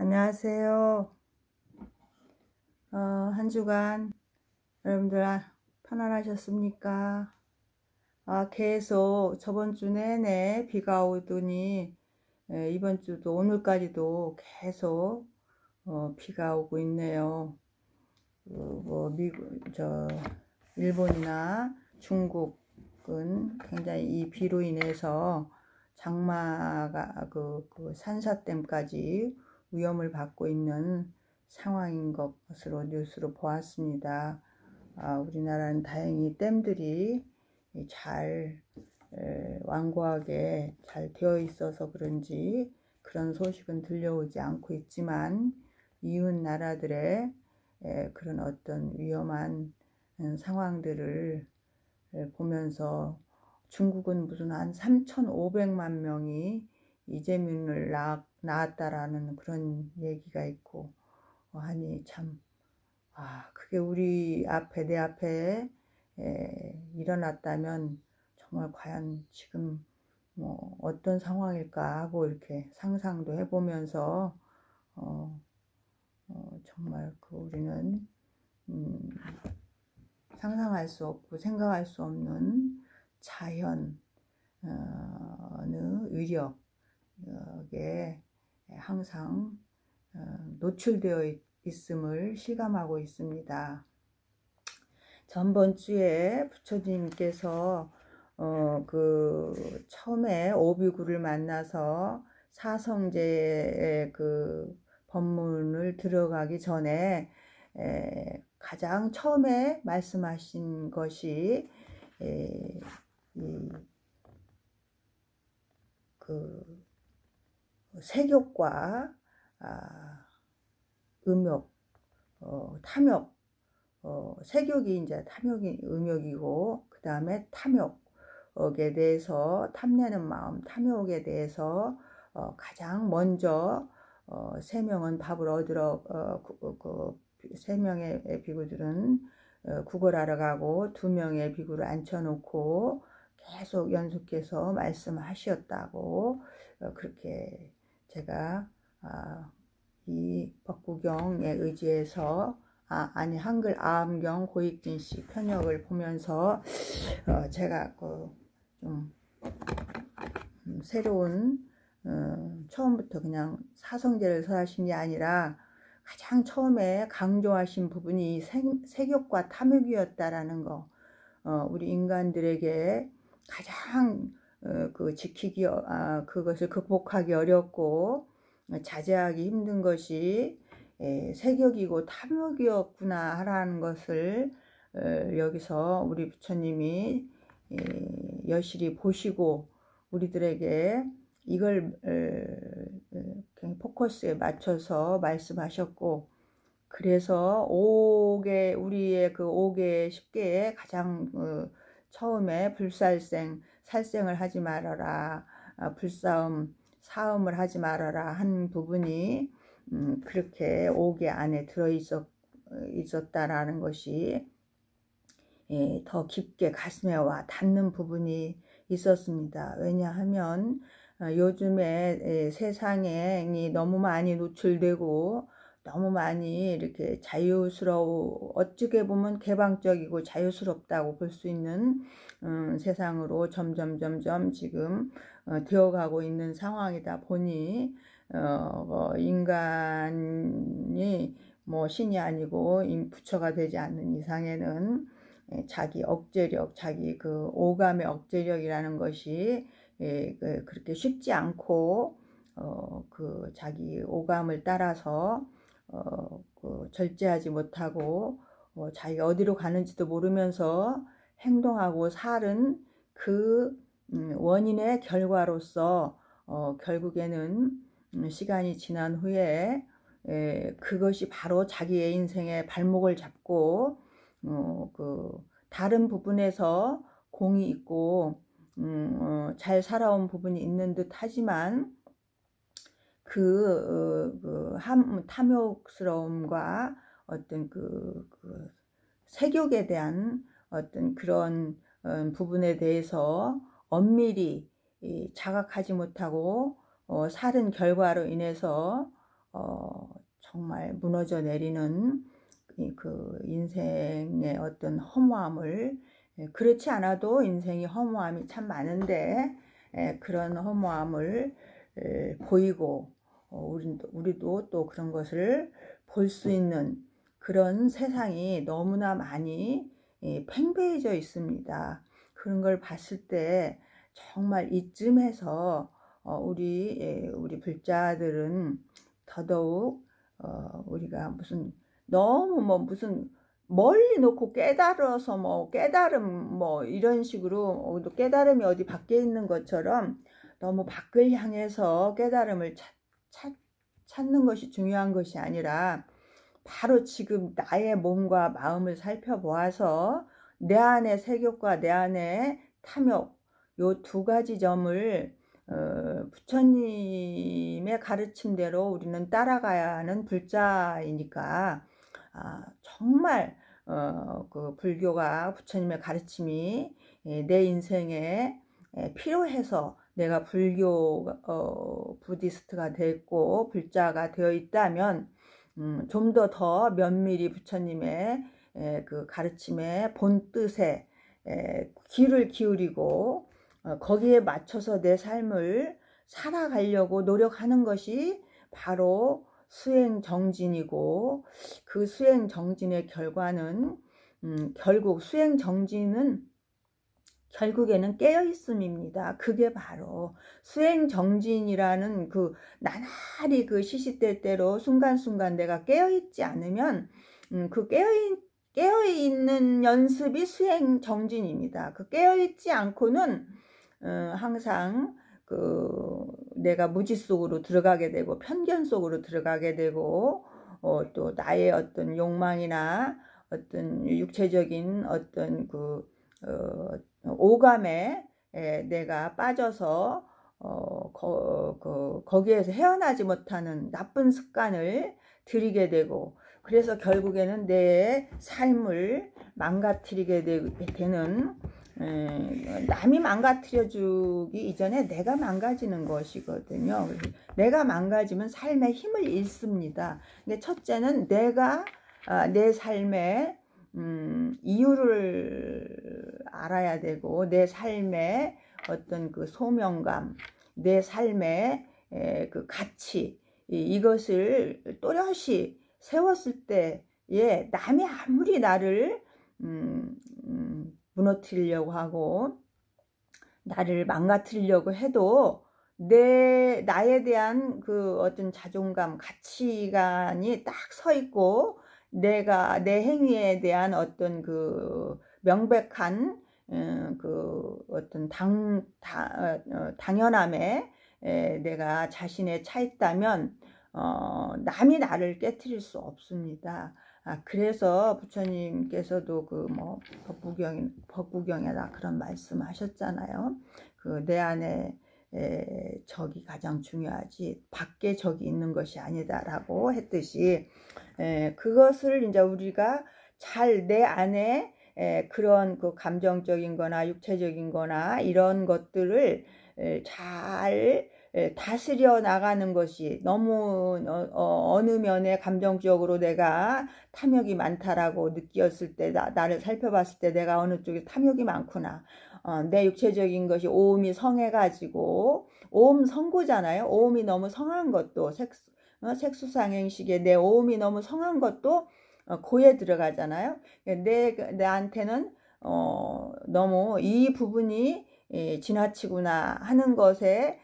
안녕하세요. 어, 한 주간 여러분들 아, 편안하셨습니까? 아, 계속 저번 주 내내 비가 오더니 예, 이번 주도 오늘까지도 계속 어, 비가 오고 있네요. 어, 뭐 미국 저 일본이나 중국은 굉장히 이 비로 인해서 장마가 그, 그 산사댐까지 위험을 받고 있는 상황인 것으로 뉴스로 보았습니다. 아, 우리나라는 다행히 댐들이 잘 에, 완고하게 잘 되어 있어서 그런지 그런 소식은 들려오지 않고 있지만 이웃 나라들의 에, 그런 어떤 위험한 음, 상황들을 보면서 중국은 무슨 한 3,500만 명이 이재민을 낳았고 나았다라는 그런 얘기가 있고 어, 하니 참 아, 그게 우리 앞에 내 앞에 에, 일어났다면 정말 과연 지금 뭐 어떤 상황일까 하고 이렇게 상상도 해보면서 어, 어, 정말 그 우리는 음, 상상할 수 없고 생각할 수 없는 자연의 위력에 예, 항상 어, 노출되어 있음을 실감하고 있습니다. 전번 주에 부처님께서 어, 그 처음에 오비구를 만나서 사성제의 그 법문을 들어가기 전에 에, 예, 가장 처음에 말씀하신 것이 에, 예, 이, 그 색욕과 뭐 아, 음욕, 어, 탐욕, 어, 색욕이 이제 탐욕이 음욕이고 그 다음에 탐욕에 대해서 탐내는 마음, 탐욕에 대해서 어, 가장 먼저 어, 세 명은 밥을 얻으러 어, 그, 그, 세 명의 비구들은 어, 구걸하러 가고 두 명의 비구를 앉혀놓고 계속 연속해서 말씀하셨다고 어, 그렇게 제가 아, 이 법구경에 의지해서 아, 아니 한글 아암경 고익진 씨 편역을 보면서 어, 제가 그좀 음, 새로운 음, 처음부터 그냥 사성제를 설하신 게 아니라 가장 처음에 강조하신 부분이 세, 색욕과 탐욕이었다라는 거 어, 우리 인간들에게 가장 어, 그 지키기 어, 아, 그것을 극복하기 어렵고 자제하기 힘든 것이 예, 세격이고 탐욕이었구나 하라는 것을 어, 여기서 우리 부처님이 예, 여실히 보시고 우리들에게 이걸 포커스에 맞춰서 말씀하셨고 그래서 5개 우리의 그 5개 10개의 가장 처음에 불살생 살생을 하지 말아라 어, 불싸움 사움을 하지 말아라 한 부분이 음, 그렇게 옥개 안에 들어있었다라는 것이 예, 더 깊게 가슴에 와 닿는 부분이 있었습니다. 왜냐하면 어, 요즘에 예, 세상에 너무 많이 노출되고 너무 많이 이렇게 자유스러워 어찌게 보면 개방적이고 자유스럽다고 볼 수 있는 음, 세상으로 점점 점점 지금 어, 되어가고 있는 상황이다 보니 어, 뭐 인간이 뭐 신이 아니고 부처가 되지 않는 이상에는 예, 자기 억제력, 자기 그 오감의 억제력이라는 것이 예, 그, 그렇게 쉽지 않고 어, 그 자기 오감을 따라서 어, 그 절제하지 못하고 어, 자기가 어디로 가는지도 모르면서 행동하고 살은 그 음, 원인의 결과로서 어, 결국에는 음, 시간이 지난 후에 에, 예, 그것이 바로 자기의 인생의 발목을 잡고 어, 그 다른 부분에서 공이 있고 음, 어, 잘 살아온 부분이 있는 듯 하지만 그, 어, 그 함, 탐욕스러움과 어떤 그, 그 색욕에 대한 어떤 그런 어, 부분에 대해서 엄밀히 이, 자각하지 못하고 어, 살은 결과로 인해서 어, 정말 무너져 내리는 이, 그 인생의 어떤 허무함을 예, 그렇지 않아도 인생이 허무함이 참 많은데 예, 그런 허무함을 보이고 어, 우리도, 우리도 또 그런 것을 볼 수 있는 그런 세상이 너무나 많이 예, 팽배해져 있습니다. 그런 걸 봤을 때 정말 이쯤에서 어, 우리 예, 우리 불자들은 더더욱 어, 우리가 무슨 너무 뭐 무슨 멀리 놓고 깨달아서 뭐 깨달음 뭐 이런 식으로 깨달음이 어디 밖에 있는 것처럼 너무 밖을 향해서 깨달음을 찾 찾, 찾는 것이 중요한 것이 아니라 바로 지금 나의 몸과 마음을 살펴보아서 내 안의 세욕과 내 안의 탐욕 요 두 가지 점을 어, 부처님의 가르침대로 우리는 따라가야 하는 불자이니까 아, 정말 어, 그 불교가 부처님의 가르침이 예, 내 인생에 필요해서 내가 불교 어, 부디스트가 됐고 불자가 되어 있다면 음, 좀더더 더 면밀히 부처님의 에, 그 가르침의 본 뜻에 에, 귀를 기울이고 어, 거기에 맞춰서 내 삶을 살아가려고 노력하는 것이 바로 수행 정진이고 그 수행 정진의 결과는 음, 결국 수행 정진은 결국에는 깨어있음입니다. 그게 바로 수행정진이라는 그 나날이 그 시시때때로 순간순간 내가 깨어있지 않으면 음, 그 깨어있, 깨어있는 연습이 수행정진입니다. 그 깨어있지 않고는 음, 항상 그 내가 무지 속으로 들어가게 되고 편견 속으로 들어가게 되고 어, 또 나의 어떤 욕망이나 어떤 육체적인 어떤 그 어, 오감에 예, 내가 빠져서 어, 거, 그, 거기에서 헤어나지 못하는 나쁜 습관을 들이게 되고 그래서 결국에는 내 삶을 망가뜨리게 되, 는 예, 남이 망가뜨려 주기 이전에 내가 망가지는 것이거든요 내가 망가지면 삶의 힘을 잃습니다 근데 첫째는 내가 아, 내 삶의 음, 이유를 알아야 되고 내 삶의 어떤 그 소명감, 내 삶의 그 가치 이것을 또렷이 세웠을 때에 남이 아무리 나를 음, 음, 무너뜨리려고 하고 나를 망가뜨리려고 해도 내 나에 대한 그 어떤 자존감 가치관이 딱 서 있고 내가 내 행위에 대한 어떤 그 명백한 예, 그 어떤 당, 다, 어, 어, 당연함에 예, 내가 자신에 차 있다면 어, 남이 나를 깨뜨릴 수 없습니다. 아, 그래서 부처님께서도 그 뭐 법구경 법구경에다 그런 말씀하셨잖아요. 그 내 안에 에, 예, 적이 가장 중요하지 밖에 적이 있는 것이 아니다라고 했듯이 에, 그것을 이제 우리가 잘 내 안에 에, 그런 그 감정적인 거나 육체적인 거나 이런 것들을 에, 잘 에, 다스려 나가는 것이 너무 어, 어, 어느 면에 감정적으로 내가 탐욕이 많다라고 느꼈을 때 나, 나를 살펴봤을 때 내가 어느 쪽에 탐욕이 많구나 어, 내 육체적인 것이 오음이 성해가지고 오음 성구잖아요 오음이 너무 성한 것도 섹 어, 색수상행식에 내 오음이 너무 성한 것도 어, 고에 들어가잖아요. 예, 내 나한테는 어, 너무 이 부분이 예, 지나치구나 하는 것에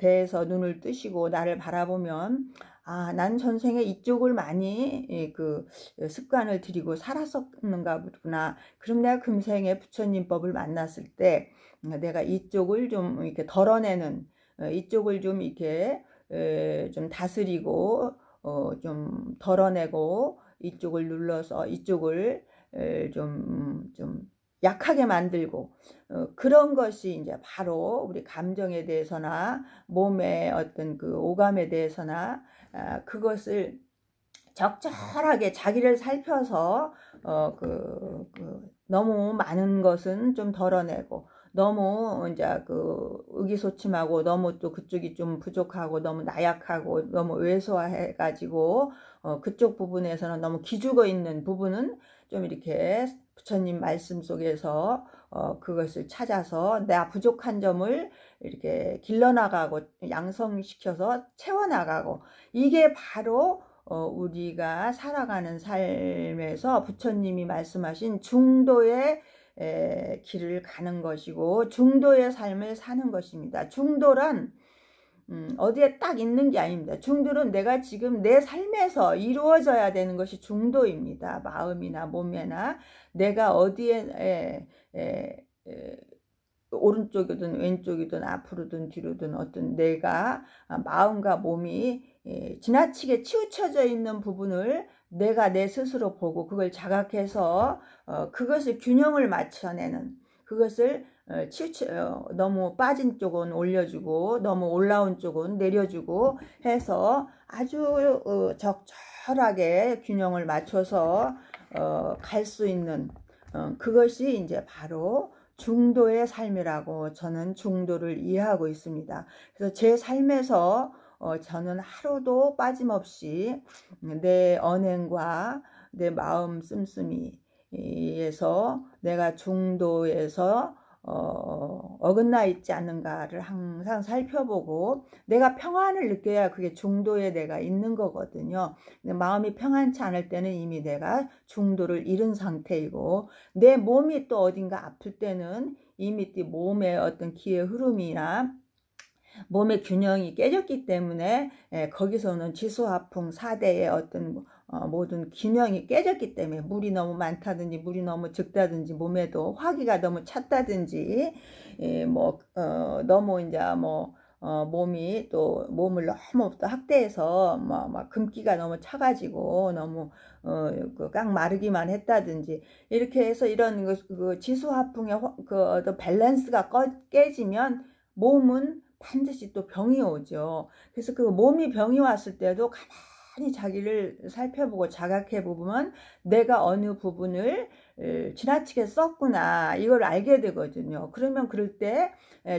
대해서 눈을 뜨시고 나를 바라보면 아, 난 전생에 이쪽을 많이 예, 그 예, 습관을 들이고 살았었는가 보구나. 그럼 내가 금생에 부처님법을 만났을 때 음, 내가 이쪽을 좀 이렇게 덜어내는 어, 이쪽을 좀 이렇게 에, 좀 다스리고 어, 좀 덜어내고 이쪽을 눌러서 이쪽을 좀, 좀 약하게 만들고 어, 그런 것이 이제 바로 우리 감정에 대해서나 몸의 어떤 그 오감에 대해서나 아, 그것을 적절하게 자기를 살펴서 어, 그, 그, 너무 많은 것은 좀 덜어내고 너무 이제 그 의기소침하고 너무 또 그쪽이 좀 부족하고 너무 나약하고 너무 외소화해 가지고 어 그쪽 부분에서는 너무 기죽어 있는 부분은 좀 이렇게 부처님 말씀 속에서 어 그것을 찾아서 나 부족한 점을 이렇게 길러나가고 양성시켜서 채워나가고 이게 바로 어, 우리가 살아가는 삶에서 부처님이 말씀하신 중도의 길을 가는 것이고 중도의 삶을 사는 것입니다. 중도란 음, 어디에 딱 있는 게 아닙니다. 중도는 내가 지금 내 삶에서 이루어져야 되는 것이 중도입니다. 마음이나 몸이나 내가 어디에 에, 에, 에, 오른쪽이든 왼쪽이든 앞으로든 뒤로든 어떤 내가 아, 마음과 몸이 지나치게 치우쳐져 있는 부분을 내가 내 스스로 보고 그걸 자각해서 어, 그것을 균형을 맞춰내는 그것을 어, 치우치, 어, 너무 빠진 쪽은 올려주고 너무 올라온 쪽은 내려주고 해서 아주 어, 적절하게 균형을 맞춰서 어, 갈 수 있는 어, 그것이 이제 바로 중도의 삶이라고 저는 중도를 이해하고 있습니다. 그래서 제 삶에서 어, 저는 하루도 빠짐없이 내 언행과 내 마음 씀씀이에서 내가 중도에서 어, 어긋나 있지 않은가를 항상 살펴보고 내가 평안을 느껴야 그게 중도에 내가 있는 거거든요. 마음이 평안치 않을 때는 이미 내가 중도를 잃은 상태이고 내 몸이 또 어딘가 아플 때는 이미 네 몸의 어떤 기의 흐름이나 몸의 균형이 깨졌기 때문에 예, 거기서는 지수화풍 4대의 어떤 어, 모든 균형이 깨졌기 때문에 물이 너무 많다든지 물이 너무 적다든지 몸에도 화기가 너무 찼다든지 예, 뭐 어, 너무 이제 뭐 어, 몸이 또 몸을 너무 또 학대해서 막, 뭐, 막 뭐 금기가 너무 차가지고 너무 어, 그깡 마르기만 했다든지 이렇게 해서 이런 그, 그 지수 화풍의 그 어떤 밸런스가 깨지면 몸은 반드시 또 병이 오죠. 그래서 그 몸이 병이 왔을 때도 가만히 자기를 살펴보고 자각해 보면 내가 어느 부분을 지나치게 썼구나 이걸 알게 되거든요. 그러면 그럴 때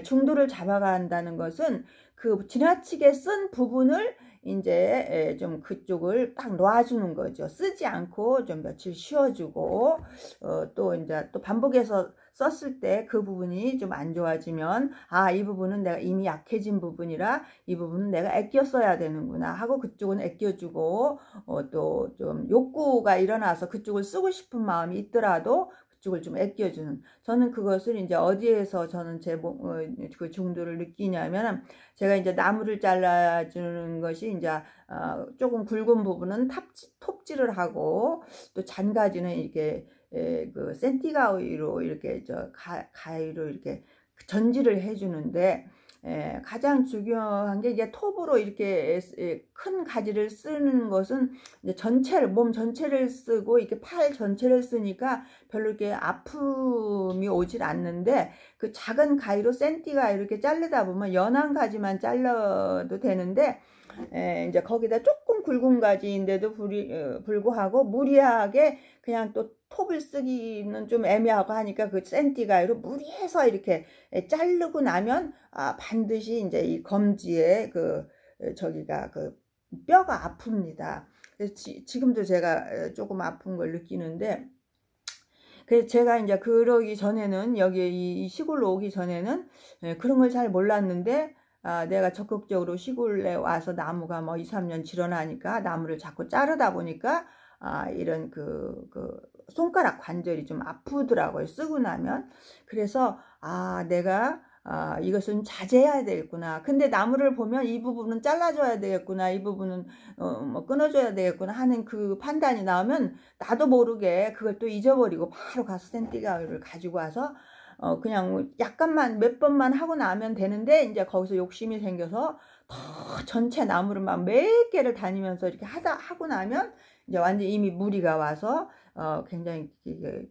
중도를 잡아간다는 것은 그 지나치게 쓴 부분을 이제 좀 그쪽을 딱 놓아주는 거죠. 쓰지 않고 좀 며칠 쉬어주고 어, 또 이제 또 반복해서 썼을 때 그 부분이 좀 안 좋아지면 아 이 부분은 내가 이미 약해진 부분이라 이 부분은 내가 아껴 써야 되는구나 하고 그쪽은 아껴주고 어, 또 좀 욕구가 일어나서 그쪽을 쓰고 싶은 마음이 있더라도 그쪽을좀 아껴주는 저는 그것을 이제 어디에서 저는 제그 어, 중도를 느끼냐면 제가 이제 나무를 잘라주는 것이 이제 어, 조금 굵은 부분은 탑지, 톱질을 하고 또 잔가지는 이렇게 에, 그 센티가위로 이렇게 저 가, 가위로 이렇게 전지를 해주는데 예, 가장 중요한 게 이제 톱으로 이렇게 예, 큰 가지를 쓰는 것은 이제 전체를 몸 전체를 쓰고 이렇게 팔 전체를 쓰니까 별로 이렇게 아픔이 오질 않는데 그 작은 가위로 센티가 이렇게 자르다 보면 연한 가지만 잘라도 되는데 예, 이제 거기다 조금 굵은 가지인데도 불이, 어, 불구하고 무리하게 그냥 또 톱을 쓰기는 좀 애매하고 하니까 그센티가이로 무리해서 이렇게 자르고 나면 아 반드시 이제 이 검지에 그 저기가 그 뼈가 아픕니다. 그래서 지, 지금도 제가 조금 아픈 걸 느끼는데 그래서 제가 이제 그러기 전에는 여기 이 시골로 오기 전에는 그런 걸 잘 몰랐는데 아, 내가 적극적으로 시골에 와서 나무가 뭐 2, 3년 지어나니까 나무를 자꾸 자르다 보니까 아, 이런 그, 그 손가락 관절이 좀 아프더라고요. 쓰고 나면. 그래서 아, 내가 아, 이것은 자제해야 되겠구나. 근데 나무를 보면 이 부분은 잘라줘야 되겠구나. 이 부분은 어, 뭐 끊어줘야 되겠구나 하는 그 판단이 나오면 나도 모르게 그걸 또 잊어버리고 바로 가서 센티가위를 가지고 와서 어, 그냥 약간만 몇 번만 하고 나면 되는데 이제 거기서 욕심이 생겨서 더 전체 나무를 막 몇 개를 다니면서 이렇게 하다 하고 나면 이제 완전히 이미 무리가 와서 어, 굉장히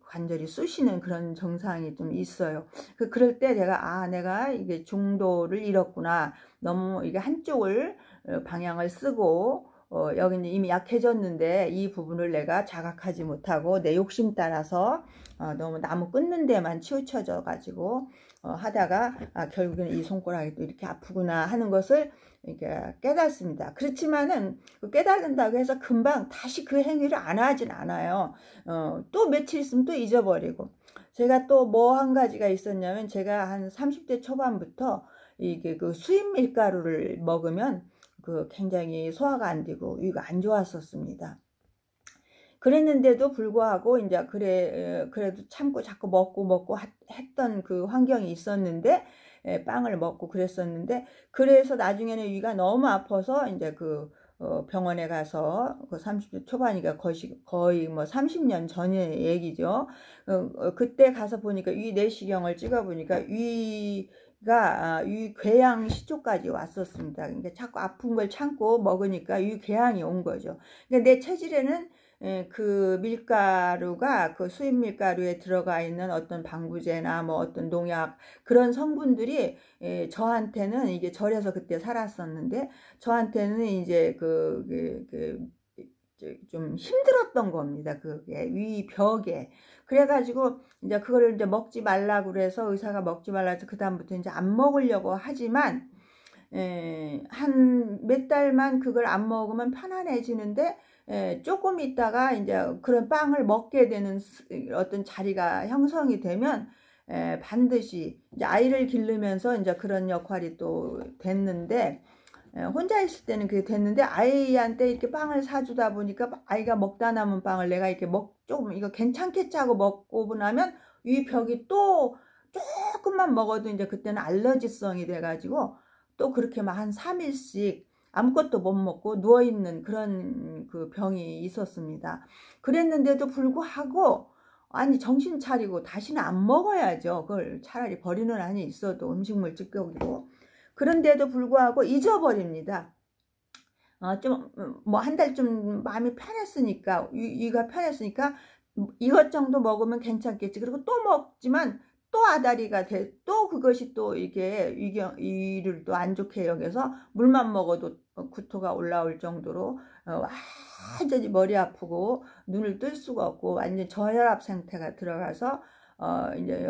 관절이 쑤시는 그런 증상이 좀 있어요. 그, 그럴 때 제가, 아, 내가 이게 중도를 잃었구나. 너무 이게 한쪽을 어, 방향을 쓰고, 어, 여기는 이미 약해졌는데 이 부분을 내가 자각하지 못하고 내 욕심 따라서 어, 너무 나무 끊는 데만 치우쳐져 가지고 어, 하다가 아, 결국에는 이 손가락이 또 이렇게 아프구나 하는 것을 이렇게 깨닫습니다. 그렇지만은 그 깨닫는다고 해서 금방 다시 그 행위를 안 하진 않아요. 어, 또 며칠 있으면 또 잊어버리고 제가 또 뭐 한 가지가 있었냐면 제가 한 30대 초반부터 이게 그 수입 밀가루를 먹으면 그 굉장히 소화가 안 되고 위가 안 좋았었습니다. 그랬는데도 불구하고 이제 그래 그래도 참고 자꾸 먹고 먹고 했던 그 환경이 있었는데 예, 빵을 먹고 그랬었는데 그래서 나중에는 위가 너무 아파서 이제 그 어, 병원에 가서 그 30대 초반이니까 거의, 뭐 30년 전의 얘기죠. 어, 어, 그때 가서 보니까 위 내시경을 찍어 보니까 위 가, 아, 위 궤양 시초까지 왔었습니다. 그러니까 자꾸 아픈 걸 참고 먹으니까 위 궤양이 온 거죠. 그러니까 내 체질에는 예, 그 밀가루가 그 수입 밀가루에 들어가 있는 어떤 방부제나 뭐 어떤 농약 그런 성분들이 예, 저한테는 이게 절에서 그때 살았었는데 저한테는 이제 그, 그, 그좀 힘들었던 겁니다. 그게 위 벽에 그래가지고 이제 그거를 이제 먹지 말라 그래서 의사가 먹지 말라 해서 그 다음부터 이제 안 먹으려고 하지만 예, 한 몇 달만 그걸 안 먹으면 편안해지는데 에, 예, 조금 있다가 이제 그런 빵을 먹게 되는 어떤 자리가 형성이 되면 에, 예, 반드시 이제 아이를 기르면서 이제 그런 역할이 또 됐는데 에, 혼자 있을 때는 그게 됐는데 아이한테 이렇게 빵을 사주다 보니까 아이가 먹다 남은 빵을 내가 이렇게 먹 조금 이거 괜찮겠지 하고 먹고 나면 위 벽이 또 조금만 먹어도 이제 그때는 알러지성이 돼가지고 또 그렇게 막 한 3일씩 아무것도 못 먹고 누워있는 그런 그 병이 있었습니다. 그랬는데도 불구하고 아니 정신 차리고 다시는 안 먹어야죠. 그걸 차라리 버리는 안이 있어도 음식물 찌꺼기고 그런데도 불구하고 잊어버립니다. 어, 좀뭐 한 달쯤 마음이 편했으니까 위, 위가 편했으니까 이것 정도 먹으면 괜찮겠지. 그리고 또 먹지만 또 아다리가 돼, 또 그것이 또 이게 위경, 이를 또 안 좋게 여겨서 물만 먹어도 어, 구토가 올라올 정도로 어, 완전히 머리 아프고 눈을 뜰 수가 없고 완전 저혈압 상태가 들어가서 어 이제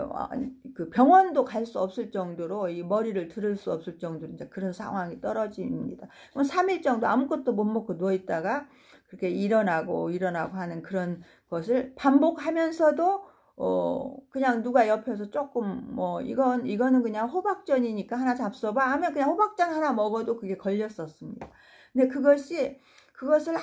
그 병원도 갈 수 없을 정도로 이 머리를 들을 수 없을 정도로 이제 그런 상황이 떨어집니다. 그럼 3일 정도 아무것도 못 먹고 누워 있다가 그렇게 일어나고 일어나고 하는 그런 것을 반복하면서도 어 그냥 누가 옆에서 조금 뭐 이건 이거는 그냥 호박전이니까 하나 잡숴봐 하면 그냥 호박전 하나 먹어도 그게 걸렸었습니다. 근데 그것이 그것을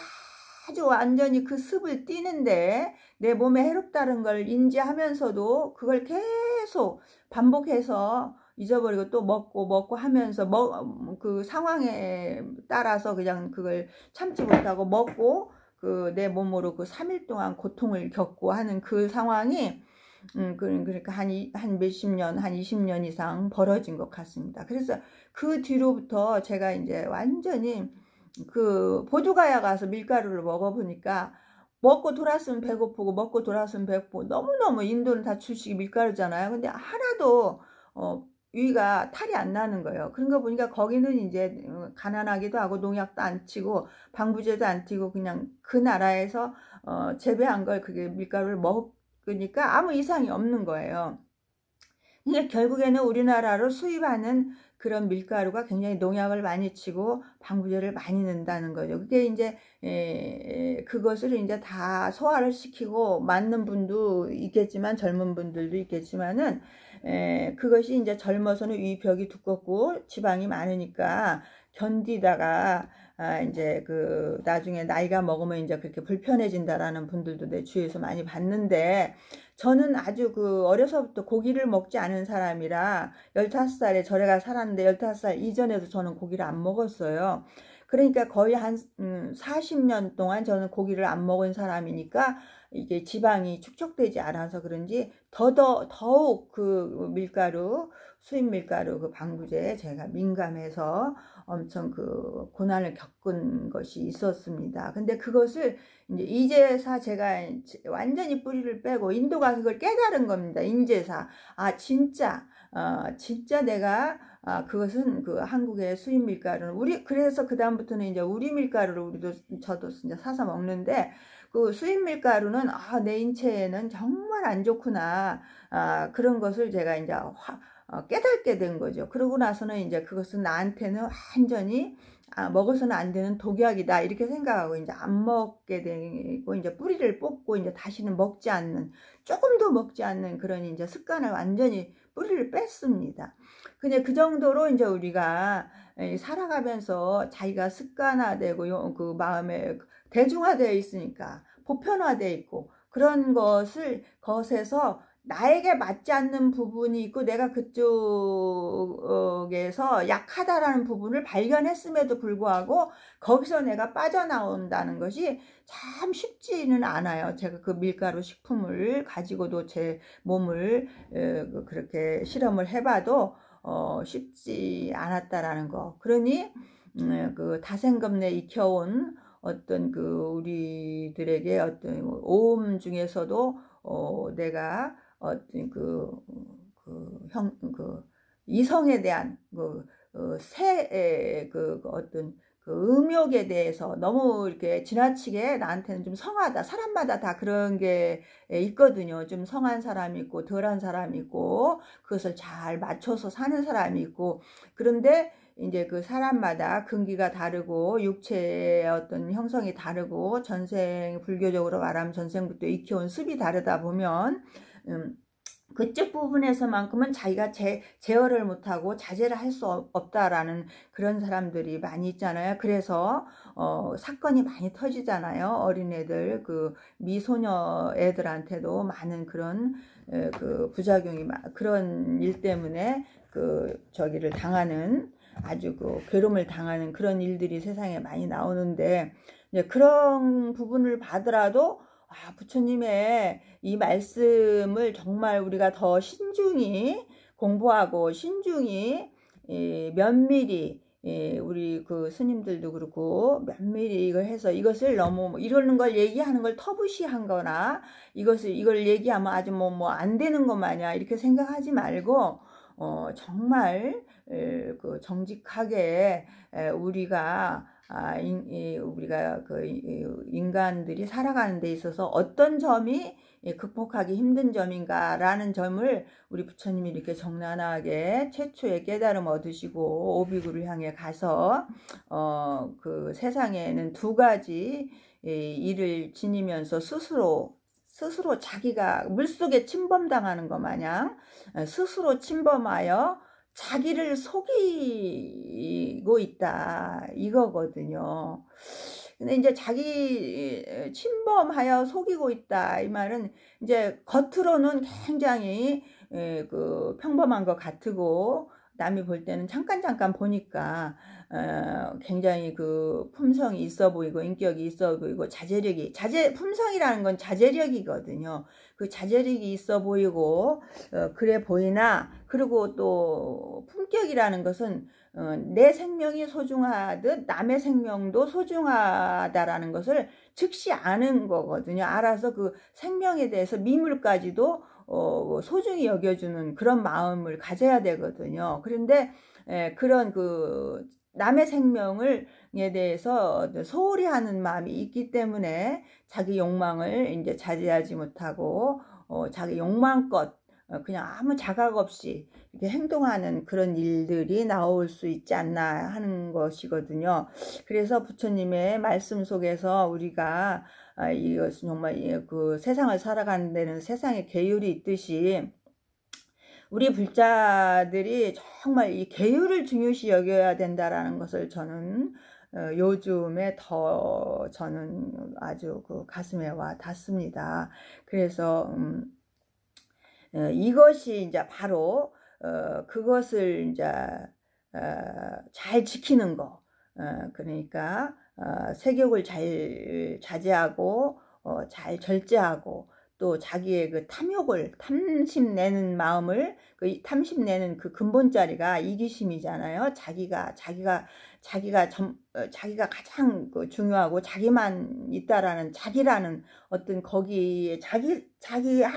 아주 완전히 그 습을 띄는데내 몸에 해롭다는 걸 인지하면서도 그걸 계속 반복해서 잊어버리고 또 먹고 먹고 하면서 먹, 뭐, 그 상황에 따라서 그냥 그걸 참지 못하고 먹고 그 내 몸으로 그 3일 동안 고통을 겪고 하는 그 상황이 음, 그러니까 한, 한 몇십 년, 한 20년 이상 벌어진 것 같습니다. 그래서 그 뒤로부터 제가 이제 완전히 그 보두가야 가서 밀가루를 먹어보니까 먹고 돌았으면 배고프고 먹고 돌았으면 배고프고 너무너무 인도는 다 주식이 밀가루잖아요. 근데 하나도 어, 위가 탈이 안 나는 거예요. 그런 거 보니까 거기는 이제 가난하기도 하고 농약도 안 치고 방부제도 안 치고 그냥 그 나라에서 어, 재배한 걸 그게 밀가루를 먹, 그러니까 아무 이상이 없는 거예요. 근데 결국에는 우리나라로 수입하는 그런 밀가루가 굉장히 농약을 많이 치고 방부제를 많이 넣는다는 거죠. 그게 이제 에, 그것을 이제 다 소화를 시키고 맞는 분도 있겠지만 젊은 분들도 있겠지만은 에, 그것이 이제 젊어서는 위벽이 두껍고 지방이 많으니까 견디다가 아, 이제 그 나중에 나이가 먹으면 이제 그렇게 불편해진다라는 분들도 내 주위에서 많이 봤는데 저는 아주 그 어려서부터 고기를 먹지 않은 사람이라 15살에 저래가 살았는데 15살 이전에도 저는 고기를 안 먹었어요. 그러니까 거의 한 음, 40년 동안 저는 고기를 안 먹은 사람이니까 이게 지방이 축적되지 않아서 그런지 더더 더욱 그 밀가루 수입 밀가루 그 방부제에 제가 민감해서 엄청 그 고난을 겪은 것이 있었습니다. 근데 그것을 이제 이제사 제가 완전히 뿌리를 빼고 인도가 그걸 깨달은 겁니다. 인제사. 아, 진짜, 어, 진짜 내가 아, 그것은 그 한국의 수입 밀가루는 우리 그래서 그 다음부터는 이제 우리 밀가루를 우리도 저도 이제 사서 먹는데 그 수입 밀가루는 아, 내 인체에는 정말 안 좋구나 아, 그런 것을 제가 이제 화, 어, 깨닫게 된 거죠. 그러고 나서는 이제 그것은 나한테는 완전히 아, 먹어서는 안 되는 독약이다 이렇게 생각하고 이제 안 먹게 되고 이제 뿌리를 뽑고 이제 다시는 먹지 않는 조금도 먹지 않는 그런 이제 습관을 완전히 뿌리를 뺐습니다. 근데 그 정도로 이제 우리가 예, 살아가면서 자기가 습관화되고 그 마음에 대중화되어 있으니까 보편화되어 있고 그런 것을 것에서 나에게 맞지 않는 부분이 있고 내가 그쪽에서 약하다라는 부분을 발견했음에도 불구하고 거기서 내가 빠져나온다는 것이 참 쉽지는 않아요. 제가 그 밀가루 식품을 가지고도 제 몸을 그, 그렇게 실험을 해봐도 어, 쉽지 않았다라는 거. 그러니 음, 그 다생금내 익혀온 어떤 그 우리들에게 어떤 뭐 오음 중에서도 어, 내가 어떤 그, 그, 형, 그, 이성에 대한 그, 그 새, 그, 그 어떤 그 음욕에 대해서 너무 이렇게 지나치게 나한테는 좀 성하다. 사람마다 다 그런 게 있거든요. 좀 성한 사람이 있고 덜한 사람이 있고 그것을 잘 맞춰서 사는 사람이 있고 그런데 이제 그 사람마다 근기가 다르고 육체의 어떤 형성이 다르고 전생 불교적으로 말하면 전생부터 익혀온 습이 다르다 보면 음, 그쪽 부분에서만큼은 자기가 제, 제어를 못하고 자제를 할 수 없다라는 그런 사람들이 많이 있잖아요. 그래서 어, 사건이 많이 터지잖아요. 어린애들 그 미소녀 애들한테도 많은 그런 에, 그 부작용이 그런 일 때문에 그 저기를 당하는 아주 그 괴로움을 당하는 그런 일들이 세상에 많이 나오는데 이제 그런 부분을 받더라도 아, 부처님의 이 말씀을 정말 우리가 더 신중히 공부하고 신중히 예, 면밀히 예, 우리 그 스님들도 그렇고 면밀히 이걸 해서 이것을 너무 뭐 이러는 걸 얘기하는 걸 터부시한 거나 이것을 이걸 얘기하면 아주 뭐뭐안 되는 것 마냥 이렇게 생각하지 말고 어, 정말 그 정직하게 우리가 아, 인, 이, 우리가 그 인간들이 살아가는 데 있어서 어떤 점이 예, 극복하기 힘든 점인가라는 점을 우리 부처님이 이렇게 정난하게 최초의 깨달음 얻으시고 오비구를 향해 가서 어, 그 세상에는 두 가지 예, 일을 지니면서 스스로 스스로 자기가 물속에 침범당하는 것 마냥 예, 스스로 침범하여 자기를 속이고 있다 이거거든요. 근데 이제 자기 침범하여 속이고 있다 이 말은 이제 겉으로는 굉장히 그 평범한 것 같고 남이 볼 때는 잠깐 잠깐 보니까 어, 굉장히 그 품성이 있어 보이고 인격이 있어 보이고 자제력이 자제 품성이라는 건 자제력이거든요. 그 자제력이 있어 보이고 어, 그래 보이나 그리고 또 품격이라는 것은 어, 내 생명이 소중하듯 남의 생명도 소중하다라는 것을 즉시 아는 거거든요. 알아서 그 생명에 대해서 미물까지도 어, 소중히 여겨주는 그런 마음을 가져야 되거든요. 그런데 에, 예, 그런 그 남의 생명을 에 대해서 소홀히 하는 마음이 있기 때문에 자기 욕망을 이제 자제하지 못하고 어, 자기 욕망껏 어, 그냥 아무 자각 없이 이렇게 행동하는 그런 일들이 나올 수 있지 않나 하는 것이거든요. 그래서 부처님의 말씀 속에서 우리가 아, 이것은 정말 그 세상을 살아가는 데는 세상에 계율이 있듯이 우리 불자들이 정말 이 계율을 중요시 여겨야 된다라는 것을 저는 어, 요즘에 더 저는 아주 그 가슴에 와 닿습니다. 그래서 음, 어, 이것이 이제 바로 어, 그것을 이제 어, 잘 지키는 거 어, 그러니까 어, 세격을 잘 자제하고 어, 잘 절제하고 또 자기의 그 탐욕을 탐심내는 마음을 그 탐심내는 그 근본 자리가 이기심이잖아요. 자기가 자기가 자기가 점, 어, 자기가 가장 그 중요하고 자기만 있다라는 자기라는 어떤 거기에 자기 자기 하,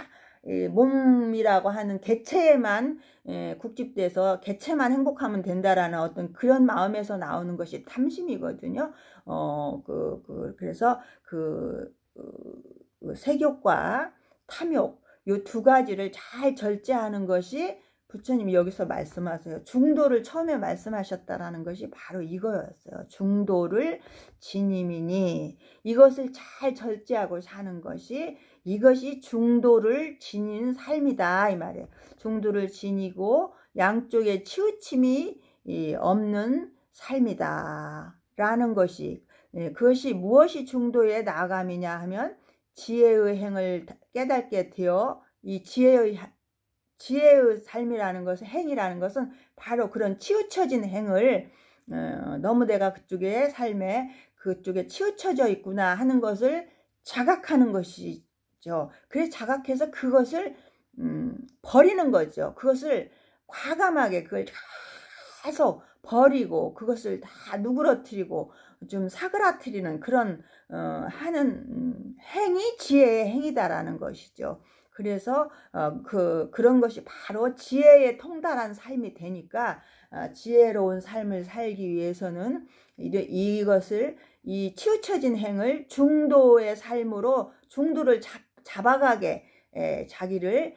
몸이라고 하는 개체에만 예, 국집돼서 개체만 행복하면 된다라는 어떤 그런 마음에서 나오는 것이 탐심이거든요. 어, 그, 그, 그래서 그, 그뭐 색욕과 탐욕 이 두 가지를 잘 절제하는 것이 부처님이 여기서 말씀하세요. 중도를 처음에 말씀하셨다라는 것이 바로 이거였어요. 중도를 지님이니 이것을 잘 절제하고 사는 것이 이것이 중도를 지닌 삶이다 이 말이에요. 중도를 지니고 양쪽에 치우침이 없는 삶이다 라는 것이 예, 그것이 무엇이 중도의 나감이냐 하면 지혜의 행을 깨닫게 되어 이 지혜의 지혜의 삶이라는 것은 행이라는 것은 바로 그런 치우쳐진 행을 어, 너무 내가 그쪽에 삶에 그쪽에 치우쳐져 있구나 하는 것을 자각하는 것이죠. 그래서 자각해서 그것을 음, 버리는 거죠. 그것을 과감하게 그걸 계속 버리고 그것을 다 누그러뜨리고 좀사그라뜨리는 그런 어, 하는 음, 행위 지혜의 행위다라는 것이죠. 그래서 어, 그 그런 것이 바로 지혜에 통달한 삶이 되니까 어, 지혜로운 삶을 살기 위해서는 이것을 이 치우쳐진 행을 중도의 삶으로 중도를 잡, 잡아가게 에, 자기를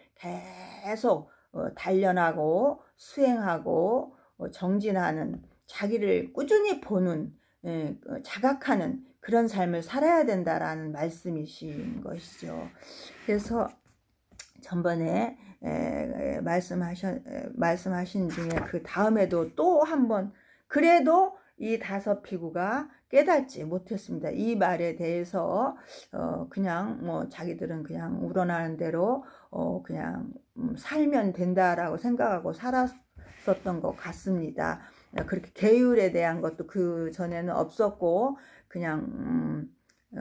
계속 어, 단련하고 수행하고 어, 정진하는 자기를 꾸준히 보는 예, 자각하는 그런 삶을 살아야 된다라는 말씀이신 것이죠. 그래서 전번에 예, 예, 말씀하셔, 말씀하신 중에 그 다음에도 또한번 그래도 이 다섯 피구가 깨닫지 못했습니다. 이 말에 대해서 어 그냥 뭐 자기들은 그냥 우러나는 대로 어 그냥 음, 살면 된다라고 생각하고 살았었던 것 같습니다. 그러니까 그렇게 계율에 대한 것도 그 전에는 없었고 그냥 음,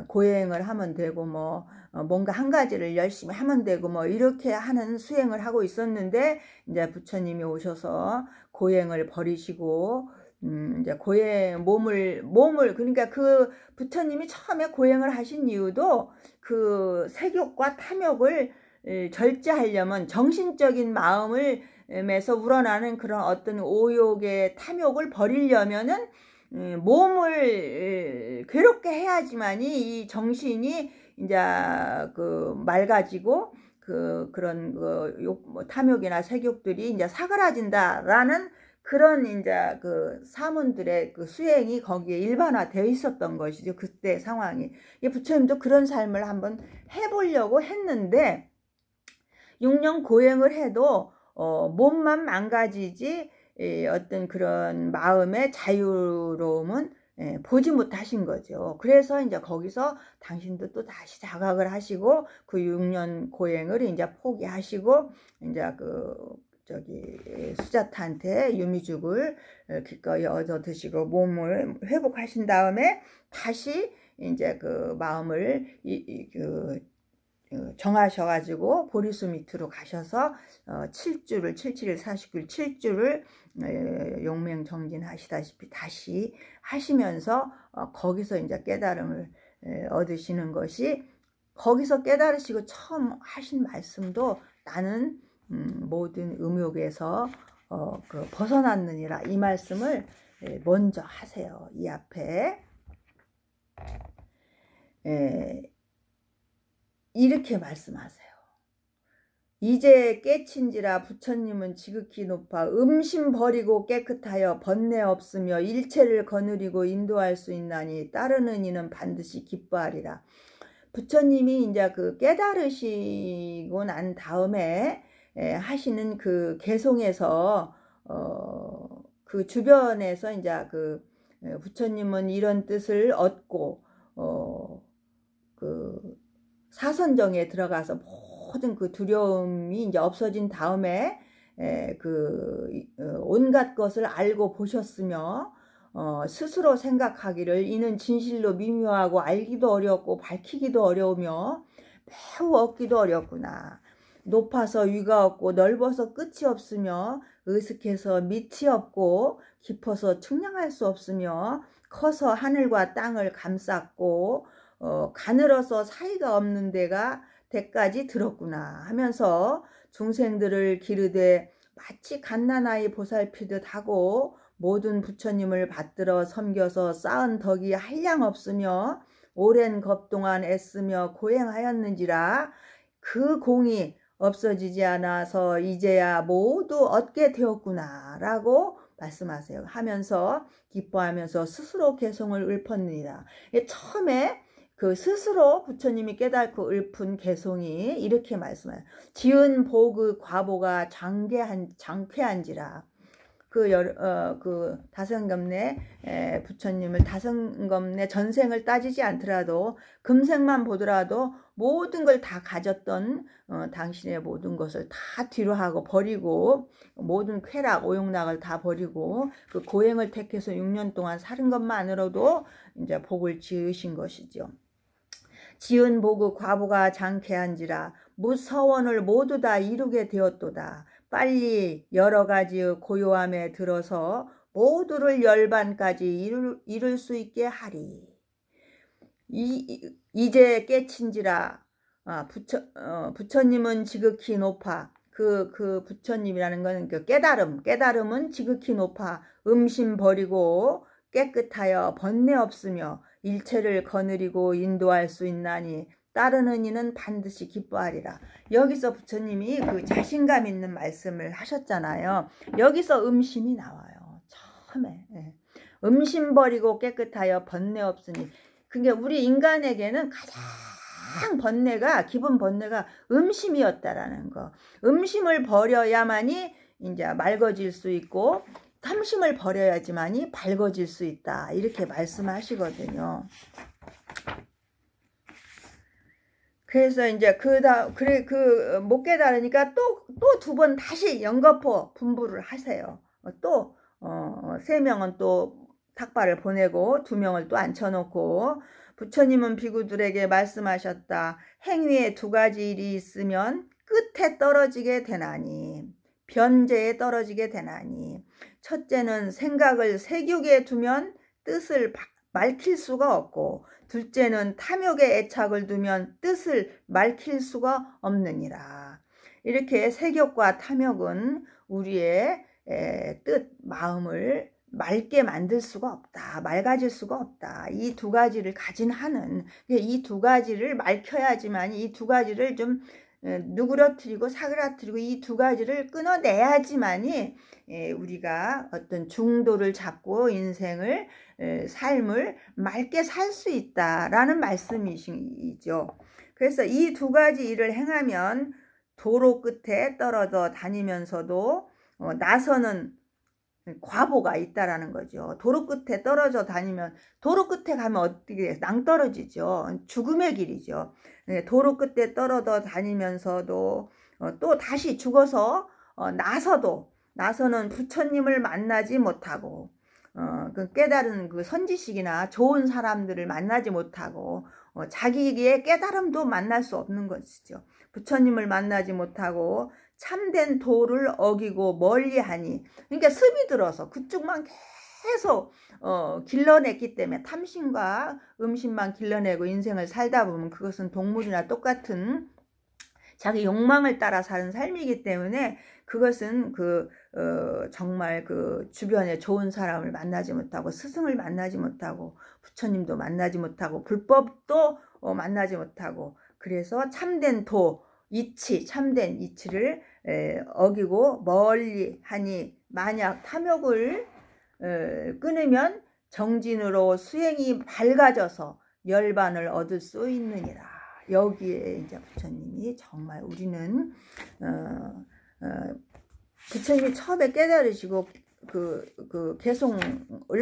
고행을 하면 되고 뭐 어, 뭔가 한 가지를 열심히 하면 되고 뭐 이렇게 하는 수행을 하고 있었는데 이제 부처님이 오셔서 고행을 버리시고 음, 이제 고행 몸을 몸을 그러니까 그 부처님이 처음에 고행을 하신 이유도 그 색욕과 탐욕을 절제하려면 정신적인 마음을 삶에서 우러나는 그런 어떤 오욕의 탐욕을 버리려면은 음, 몸을 괴롭게 해야지만이 이 정신이 이제 그 맑아지고 그 그런 그 욕, 뭐 탐욕이나 색욕들이 이제 사그라진다라는 그런 이제 그 사문들의 그 수행이 거기에 일반화되어 있었던 것이죠. 그때 상황이. 부처님도 그런 삶을 한번 해보려고 했는데 6년 고행을 해도 어, 몸만 망가지지 예, 어떤 그런 마음의 자유로움은 예, 보지 못하신 거죠. 그래서 이제 거기서 당신도 또 다시 자각을 하시고 그 6년 고행을 이제 포기하시고 이제 그 저기 수자타한테 유미죽을 기꺼이 얻어 드시고 몸을 회복하신 다음에 다시 이제 그 마음을 이, 이, 그 어, 정하셔가지고 보리수 밑으로 가셔서 7주를 어, 77일 49일 7주를 어, 용맹정진하시다시피 다시 하시면서 거기서 이제 깨달음을 얻으시는 것이 거기서 깨달으시고 처음 하신 말씀도 나는 음, 모든 음욕에서 그 벗어났느니라 이 말씀을 먼저 하세요 이 앞에 이렇게 말씀하세요. 이제 깨친지라 부처님은 지극히 높아 음심 버리고 깨끗하여 번뇌 없으며 일체를 거느리고 인도할 수 있나니 따르는 이는 반드시 기뻐하리라. 부처님이 이제 그 깨달으시고 난 다음에 예, 하시는 그 개송에서 어그 주변에서 이제 그 예, 부처님은 이런 뜻을 얻고 어그 사선정에 들어가서 모든 그 두려움이 이제 없어진 다음에 에, 그 어, 온갖 것을 알고 보셨으며 어, 스스로 생각하기를 이는 진실로 미묘하고 알기도 어렵고 밝히기도 어려우며 매우 얻기도 어렵구나. 높아서 위가 없고 넓어서 끝이 없으며 의숙해서 밑이 없고 깊어서 측량할 수 없으며 커서 하늘과 땅을 감쌌고 어, 가늘어서 사이가 없는 데가 데까지 들었구나 하면서 중생들을 기르되 마치 갓난아이 보살피듯 하고 모든 부처님을 받들어 섬겨서 쌓은 덕이 한량 없으며 오랜 겁 동안 애쓰며 고행하였는지라 그 공이 없어지지 않아서 이제야 모두 얻게 되었구나 라고 말씀하세요 하면서 기뻐하면서 스스로 개성을 읊었느니라 처음에 그 스스로 부처님이 깨닫고 읊은 개송이 이렇게 말씀해요. 지은 복의 과보가 장쾌한 장쾌한지라. 그, 어, 그 다성검내 부처님을 다성검내 전생을 따지지 않더라도 금생만 보더라도 모든 걸 다 가졌던 어, 당신의 모든 것을 다 뒤로 하고 버리고 모든 쾌락 오용락을 다 버리고 그 고행을 택해서 6년 동안 사는 것만으로도 이제 복을 지으신 것이죠. 지은 보고 과부가 장쾌한지라 무서원을 모두 다 이루게 되었도다. 빨리 여러 가지 고요함에 들어서 모두를 열반까지 이룰, 이룰 수 있게 하리. 이, 이제 깨친지라 아, 부처, 어, 부처님은 지극히 높아 그, 그 부처님이라는 것은 그 깨달음, 깨달음은 지극히 높아 음심 버리고 깨끗하여 번뇌 없으며 일체를 거느리고 인도할 수 있나니 따르는 이는 반드시 기뻐하리라. 여기서 부처님이 그 자신감 있는 말씀을 하셨잖아요. 여기서 음심이 나와요. 처음에. 예. 음심 버리고 깨끗하여 번뇌 없으니. 그게 그러니까 우리 인간에게는 가장 번뇌가, 기본 번뇌가 음심이었다라는 거. 음심을 버려야만이 이제 맑아질 수 있고 탐심을 버려야지만이 밝아질 수 있다. 이렇게 말씀하시거든요. 그래서 이제 그다 그래 그못 깨달으니까 또 또 두 번 다시 연거포 분부를 하세요. 또어세 명은 또 탁발을 보내고 두 명을 또 앉혀놓고 부처님은 비구들에게 말씀하셨다. 행위에 두 가지 일이 있으면 끝에 떨어지게 되나니 변제에 떨어지게 되나니 첫째는 생각을 세격에 두면 뜻을 밝힐 수가 없고 둘째는 탐욕에 애착을 두면 뜻을 밝힐 수가 없느니라. 이렇게 세격과 탐욕은 우리의 에, 뜻, 마음을 맑게 만들 수가 없다. 맑아질 수가 없다. 이 두 가지를 가진 하는 이 두 가지를 맑혀야지만 이 두 가지를 좀 예, 누그러뜨리고 사그라뜨리고 이 두 가지를 끊어내야지만이 예, 우리가 어떤 중도를 잡고 인생을 예, 삶을 맑게 살 수 있다라는 말씀이시죠. 그래서 이 두 가지 일을 행하면 도로 끝에 떨어져 다니면서도 어, 나서는 과보가 있다라는 거죠. 도로 끝에 떨어져 다니면 도로 끝에 가면 어떻게 낭떨어지죠. 죽음의 길이죠. 네, 도로 끝에 떨어져 다니면서도 어, 또 다시 죽어서 어, 나서도 나서는 부처님을 만나지 못하고 어, 그 깨달은 그 선지식이나 좋은 사람들을 만나지 못하고 자기의 깨달음도 만날 수 없는 것이죠. 부처님을 만나지 못하고 참된 도를 어기고 멀리하니 그러니까 습이 들어서 그쪽만 계속 어, 길러냈기 때문에 탐심과 음식만 길러내고 인생을 살다 보면 그것은 동물이나 똑같은 자기 욕망을 따라 사는 삶이기 때문에 그것은 그 어, 정말 그 주변에 좋은 사람을 만나지 못하고 스승을 만나지 못하고 부처님도 만나지 못하고 불법도 어, 만나지 못하고 그래서 참된 도 이치 참된 이치를 어기고 멀리 하니 만약 탐욕을 어, 끊으면 정진으로 수행이 밝아져서 열반을 얻을 수 있느니라 여기에 이제 부처님이 정말 우리는 어, 어, 부처님이 처음에 깨달으시고 그, 그 개송을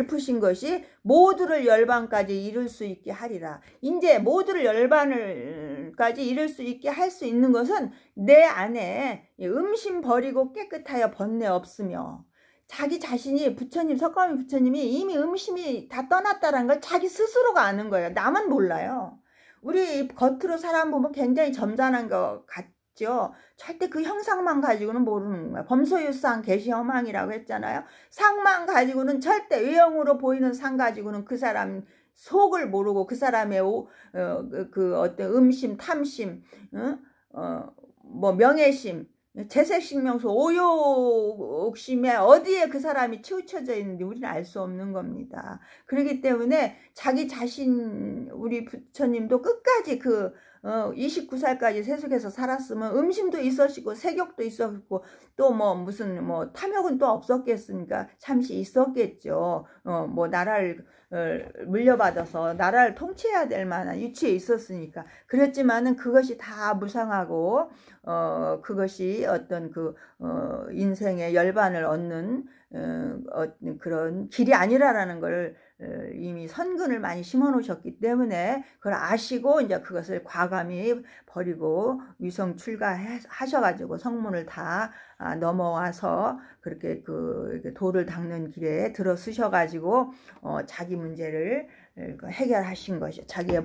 푸신 것이 모두를 열반까지 이룰 수 있게 하리라. 이제 모두를 열반까지 이룰 수 있게 할 수 있는 것은 내 안에 음심 버리고 깨끗하여 번뇌 없으며 자기 자신이 부처님 석가모니 부처님이 이미 음심이 다 떠났다는 걸 자기 스스로가 아는 거예요. 나만 몰라요. 우리 겉으로 사람 보면 굉장히 점잖은 것 같, 있죠. 절대 그 형상만 가지고는 모르는 거야. 범소유상 개시허망이라고 했잖아요. 상만 가지고는 절대 외형으로 보이는 상 가지고는 그 사람 속을 모르고 그 사람의 오, 어, 그, 그 어떤 음심, 탐심, 어? 어, 뭐 명예심, 재색신명소 오욕심에 어디에 그 사람이 치우쳐져 있는지 우리는 알 수 없는 겁니다. 그렇기 때문에 자기 자신 우리 부처님도 끝까지 그 어, 29살까지 세속에서 살았으면 음심도 있었고 세격도 있었고 또 뭐 무슨 뭐 탐욕은 또 없었겠습니까? 잠시 있었겠죠. 어, 뭐 나라를 어, 물려받아서 나라를 통치해야 될 만한 위치에 있었으니까 그랬지만은 그것이 다 무상하고 어, 그것이 어떤 그 어, 인생의 열반을 얻는 어, 어 그런 길이 아니라라는 걸 어, 이미 선근을 많이 심어 놓으셨기 때문에 그걸 아시고 이제 그것을 과감히 버리고 위성 출가하셔가지고 성문을 다 아, 넘어와서 그렇게 그 돌을 닦는 길에 들어 쓰셔가지고 어 자기 문제를 어, 그 해결하신 것이 자기의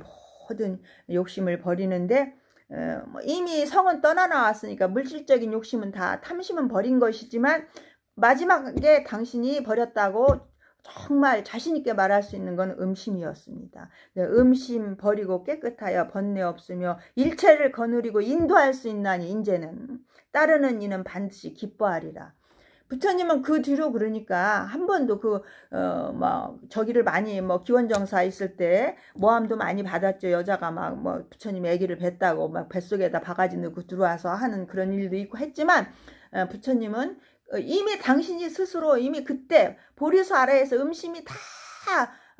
모든 욕심을 버리는데 어 뭐 이미 성은 떠나 나왔으니까 물질적인 욕심은 다 탐심은 버린 것이지만 마지막에 당신이 버렸다고 정말 자신있게 말할 수 있는 건 음심이었습니다. 네, 음심 버리고 깨끗하여 번뇌 없으며 일체를 거느리고 인도할 수 있나니 인제는 따르는 이는 반드시 기뻐하리라. 부처님은 그 뒤로 그러니까 한 번도 그어막 뭐 저기를 많이 뭐 기원정사 있을 때 모함도 많이 받았죠 여자가 막 뭐 부처님 아기를 뱄다고 막 뱃속에다 바가지 넣고 들어와서 하는 그런 일도 있고 했지만 어, 부처님은 어, 이미 당신이 스스로 이미 그때 보리수 아래에서 음심이 다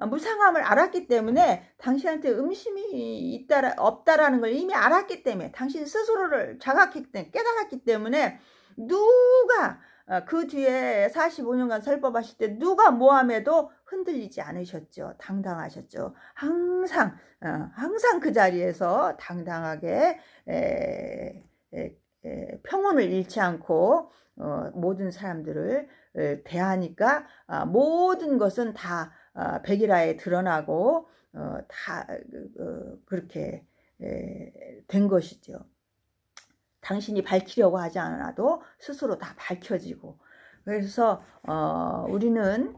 무상함을 알았기 때문에 당신한테 음심이 있다 없다라는 걸 이미 알았기 때문에 당신 스스로를 자각했기 때문에 깨달았기 때문에 누가 어, 그 뒤에 45년간 설법하실 때 누가 모함해도 흔들리지 않으셨죠. 당당하셨죠. 항상 어, 항상 그 자리에서 당당하게 에, 에, 평온을 잃지 않고 어, 모든 사람들을 대하니까 아, 모든 것은 다 아, 백일화에 드러나고 어, 다 그, 어, 그렇게 된 것이죠. 당신이 밝히려고 하지 않아도 스스로 다 밝혀지고 그래서 우리는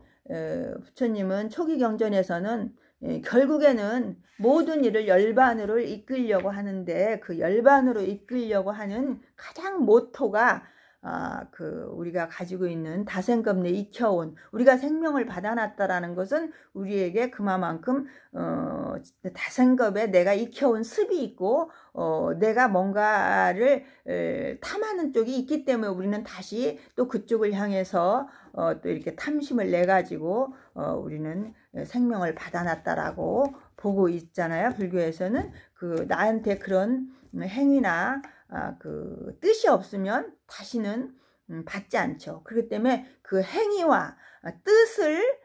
부처님은 초기 경전에서는 예, 결국에는 모든 일을 열반으로 이끌려고 하는데 그 열반으로 이끌려고 하는 가장 모토가 아, 그 우리가 가지고 있는 다생겁내 익혀온 우리가 생명을 받아놨다라는 것은 우리에게 그만큼 어, 다생겁에 내가 익혀온 습이 있고 어, 내가 뭔가를 에, 탐하는 쪽이 있기 때문에 우리는 다시 또 그쪽을 향해서 어, 또 이렇게 탐심을 내 가지고 어, 우리는 생명을 받아놨다라고 보고 있잖아요. 불교에서는 그 나한테 그런 행위나 아, 그 뜻이 없으면 다시는 음, 받지 않죠. 그렇기 때문에 그 행위와 아, 뜻을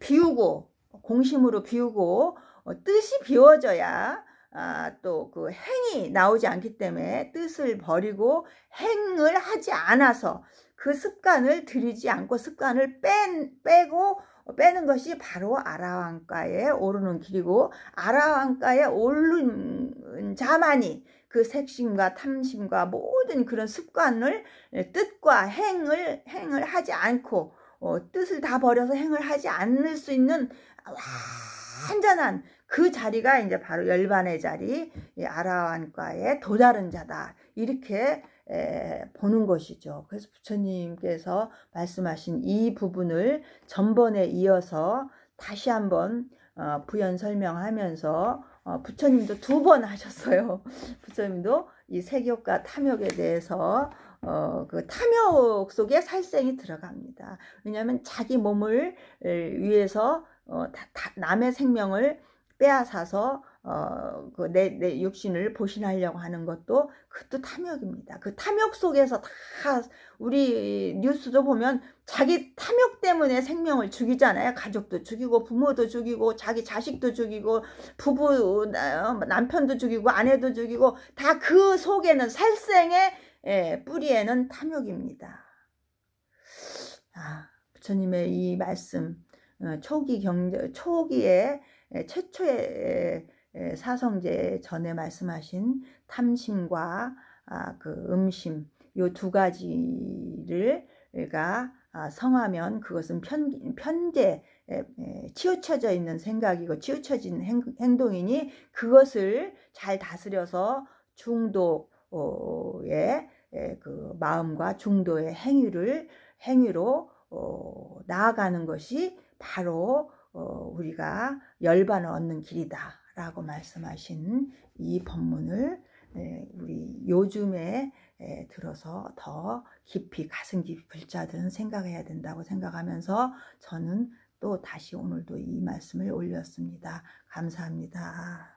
비우고 공심으로 비우고 어, 뜻이 비워져야 아, 또 그 행이 나오지 않기 때문에 뜻을 버리고 행을 하지 않아서 그 습관을 들이지 않고 습관을 뺀, 빼고 빼는 것이 바로 아라왕가에 오르는 길이고 아라왕가에 오른 자만이 그 색심과 탐심과 모든 그런 습관을 예, 뜻과 행을 행을 하지 않고 어, 뜻을 다 버려서 행을 하지 않을 수 있는 완전한 그 자리가 이제 바로 열반의 자리 아라완과의 도달은 자다 이렇게 에, 보는 것이죠. 그래서 부처님께서 말씀하신 이 부분을 전번에 이어서 다시 한번 어, 부연 설명하면서 어, 부처님도 두 번 하셨어요. 부처님도 이 세교과 탐욕에 대해서 어, 그 탐욕 속에 살생이 들어갑니다. 왜냐하면 자기 몸을 위해서 어, 다, 다, 남의 생명을 빼앗아서 어, 그 내, 내 육신을 보신하려고 하는 것도 그것도 탐욕입니다. 그 탐욕 속에서 다 우리 뉴스도 보면 자기 탐욕 때문에 생명을 죽이잖아요. 가족도 죽이고 부모도 죽이고 자기 자식도 죽이고 부부 어, 남편도 죽이고 아내도 죽이고 다 그 속에는 살생의 예, 뿌리에는 탐욕입니다. 아, 부처님의 이 말씀 어, 초기 경제 초기에 예, 최초의 예, 사성제 전에 말씀하신 탐심과 아, 그 음심 요 두 가지를 가 아, 성하면 그것은 편, 편제 치우쳐져 있는 생각이고 치우쳐진 행, 동이니 그것을 잘 다스려서 중도의 그 마음과 중도의 행위를 행위로 어, 나아가는 것이 바로 어, 우리가 열반을 얻는 길이다. 라고 말씀하신 이 본문을 우리 요즘에 들어서 더 깊이 가슴 깊이불 자든 생각해야 된다고 생각하면서 저는 또 다시 오늘도 이 말씀을 올렸습니다. 감사합니다.